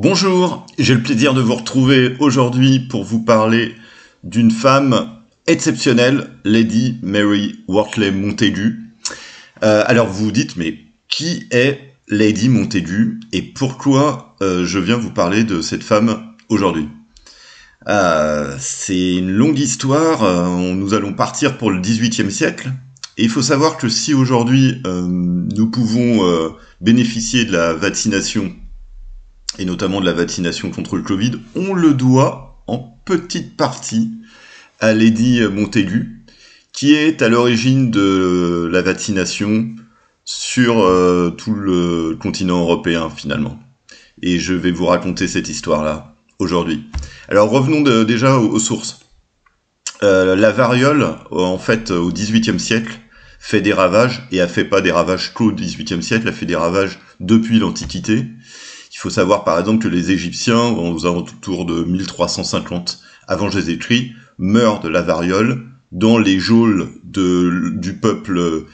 Bonjour, j'ai le plaisir de vous retrouver aujourd'hui pour vous parler d'une femme exceptionnelle, Lady Mary Wortley Montaigu. Euh, alors vous vous dites, mais qui est Lady Montaigu et pourquoi euh, je viens vous parler de cette femme aujourd'hui euh, C'est une longue histoire, nous allons partir pour le XVIIIe siècle. Et il faut savoir que si aujourd'hui nous pouvons bénéficier de la vaccination et notamment de la vaccination contre le Covid, on le doit en petite partie à Lady Montaigu, qui est à l'origine de la vaccination sur euh, tout le continent européen finalement. Et je vais vous raconter cette histoire-là aujourd'hui. Alors revenons déjà aux, sources. Euh, la variole, en fait, au XVIIIe siècle, fait des ravages, et a fait pas des ravages qu'au XVIIIe siècle, a fait des ravages depuis l'Antiquité. Il faut savoir par exemple que les Égyptiens, aux alentours de 1350 avant Jésus-Christ, meurent de la variole dans les geôles du peuple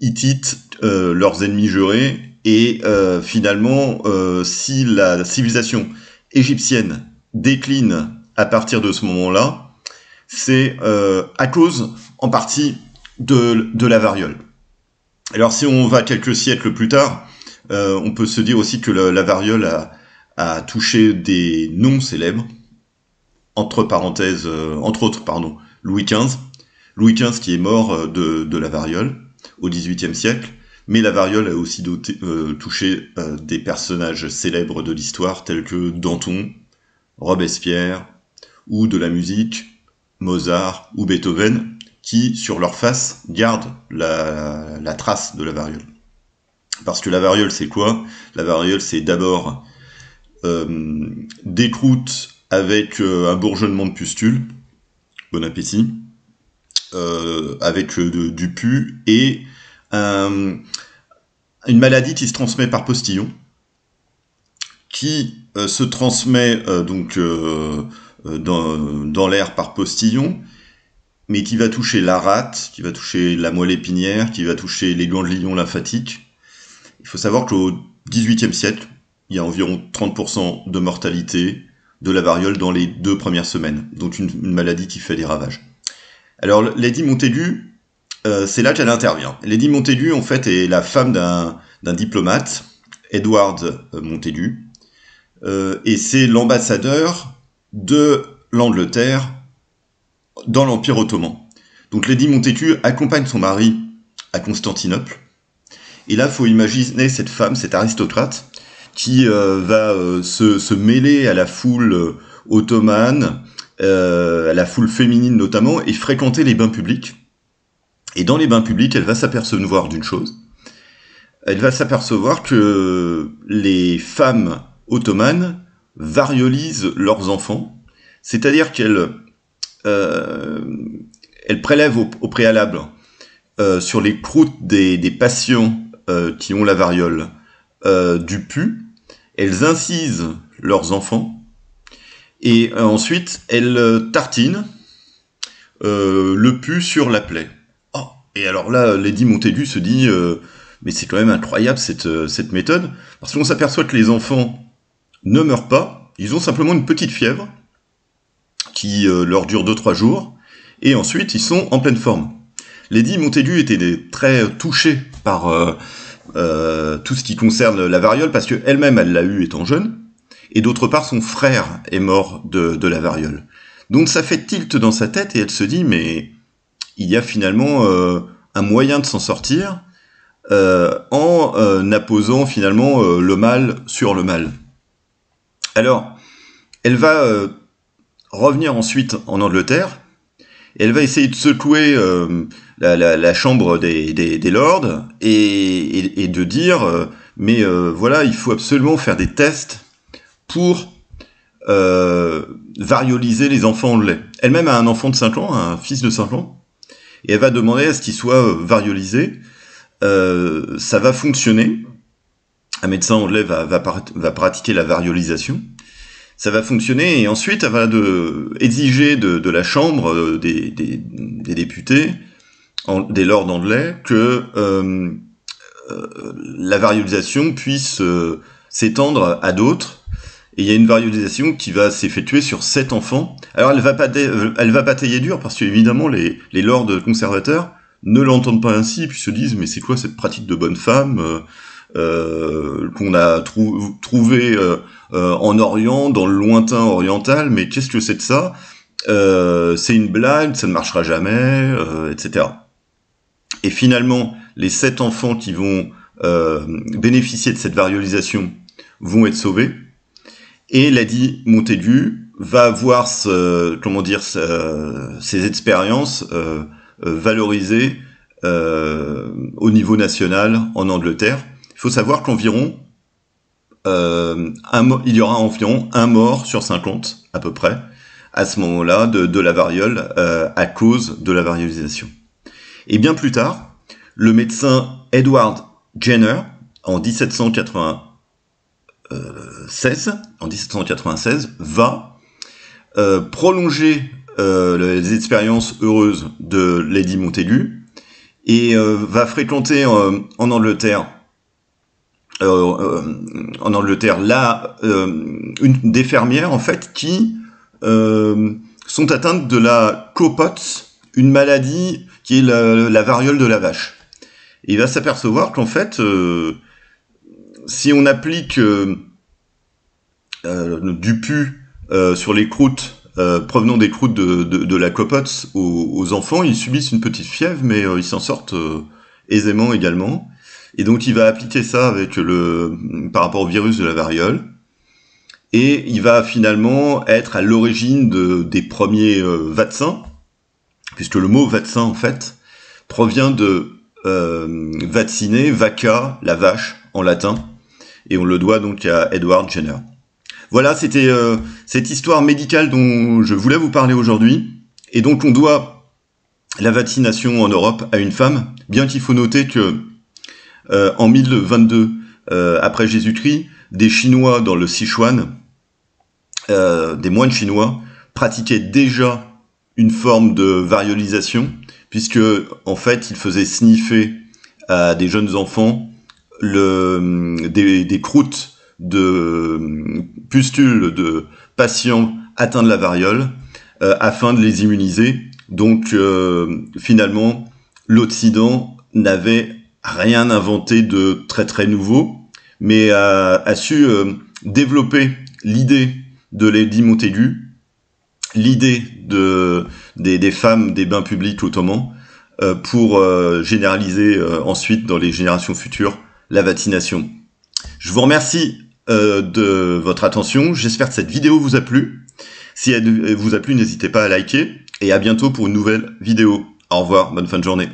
hittite, euh, leurs ennemis jurés. Et euh, finalement, euh, si la civilisation égyptienne décline à partir de ce moment-là, c'est à cause en partie de la variole. Alors si on va quelques siècles plus tard, euh, on peut se dire aussi que la, variole a, touché des noms célèbres, entre parenthèses, euh, entre autres, pardon, Louis XV. Louis XV qui est mort euh, de, la variole au XVIIIe siècle, mais la variole a aussi touché des personnages célèbres de l'histoire tels que Danton, Robespierre, ou de la musique, Mozart ou Beethoven, qui, sur leur face, gardent la trace de la variole. Parce que la variole, c'est quoi La variole, c'est d'abord euh, des croûtes avec euh, un bourgeonnement de pustules, bon appétit, euh, avec du pu et une maladie qui se transmet par postillon, qui se transmet donc dans, dans l'air par postillon, mais qui va toucher la rate, qui va toucher la moelle épinière, qui va toucher les ganglions lymphatiques il faut savoir qu'au XVIIIe siècle, il y a environ 30% de mortalité de la variole dans les deux premières semaines, donc une, maladie qui fait des ravages. Alors Lady Montaigu, euh, c'est là qu'elle intervient. Lady Montaigu, en fait, est la femme d'un diplomate, Edward euh, Montaigu, euh, et c'est l'ambassadeur de l'Angleterre dans l'Empire ottoman. Donc Lady Montaigu accompagne son mari à Constantinople, et là, faut imaginer cette femme, cette aristocrate, qui euh, va euh, se, mêler à la foule euh, ottomane, à la foule féminine notamment, et fréquenter les bains publics. Et dans les bains publics, elle va s'apercevoir d'une chose. Elle va s'apercevoir que les femmes ottomanes variolisent leurs enfants, c'est-à-dire qu'elles elles prélèvent au, préalable sur les croûtes des, des patients euh, qui ont la variole euh, du pu, elles incisent leurs enfants, et euh, ensuite elles tartinent le pu sur la plaie. Oh, et alors là, Lady Montaigu se dit mais c'est quand même incroyable cette, méthode, parce qu'on s'aperçoit que les enfants ne meurent pas, ils ont simplement une petite fièvre qui leur dure 2-3 jours, et ensuite ils sont en pleine forme. Lady Montaigu était très touchée par euh, euh, tout ce qui concerne la variole, parce qu'elle-même, elle l'a eu étant jeune, et d'autre part, son frère est mort de, la variole. Donc ça fait tilt dans sa tête, et elle se dit, mais il y a finalement euh, un moyen de s'en sortir en apposant finalement le mal sur le mal. Alors, elle va revenir ensuite en Angleterre, elle va essayer de secouer la, chambre des, lords et, de dire euh, mais euh, voilà, il faut absolument faire des tests pour euh, varioliser les enfants anglais. Elle-même a un enfant de 5 ans, un fils de 5 ans, et elle va demander à ce qu'il soit euh, variolisé. ça va fonctionner. Un médecin anglais va, va, pratiquer la variolisation. Ça va fonctionner et ensuite elle va de, exiger de, la Chambre des députés des lords anglais que euh, euh la variolisation puisse euh, s'étendre à d'autres. Et il y a une variolisation qui va s'effectuer sur sept enfants. Alors elle va pas, euh, elle va batailler dur parce que évidemment les, lords conservateurs ne l'entendent pas ainsi puis se disent mais c'est quoi cette pratique de bonne femme qu'on a trouvé en Orient, dans le lointain oriental, mais qu'est-ce que c'est de ça euh, c'est une blague, ça ne marchera jamais, etc. Et finalement, les sept enfants qui vont euh, bénéficier de cette variolisation vont être sauvés. Et Lady Montaigu va voir ce, comment dire, expériences euh, euh, valorisées au niveau national en Angleterre. Il faut savoir qu'environ, il y aura environ un mort sur 50 à peu près à ce moment-là de, de la variole à cause de la variolisation. Et bien plus tard, le médecin Edward Jenner, en 1796, en 1796 va euh, prolonger euh, les expériences heureuses de Lady Montaigu et euh, va fréquenter en Angleterre en Angleterre là une des fermières en fait qui sont atteintes de la copote, une maladie qui est la, variole de la vache. il va s'apercevoir qu'en fait, euh, si on applique euh, euh, du pu sur les croûtes provenant des croûtes de, la copote aux, enfants, ils subissent une petite fièvre, mais ils s'en sortent aisément également. Et donc il va appliquer ça avec le par rapport au virus de la variole. Et il va finalement être à l'origine de, des premiers vaccins puisque le mot vaccin, en fait, provient de euh, vacciner, vaca, la vache, en latin, et on le doit donc à Edward Jenner. Voilà, c'était euh, cette histoire médicale dont je voulais vous parler aujourd'hui, et donc on doit la vaccination en Europe à une femme, bien qu'il faut noter que euh, en 1022 après Jésus-Christ, des Chinois dans le Sichuan, des moines chinois, pratiquaient déjà une forme de variolisation, puisque en fait, il faisait sniffer à des jeunes enfants le, des, croûtes de pustules de patients atteints de la variole euh, afin de les immuniser. Donc euh, finalement, l'Occident n'avait rien inventé de très très nouveau, mais a, su euh, développer l'idée de Lady Montaigu l'idée de, des, femmes des bains publics ottomans euh, pour euh, généraliser euh, ensuite dans les générations futures la vaccination. Je vous remercie de votre attention. J'espère que cette vidéo vous a plu. Si elle vous a plu, n'hésitez pas à liker et à bientôt pour une nouvelle vidéo. Au revoir, bonne fin de journée.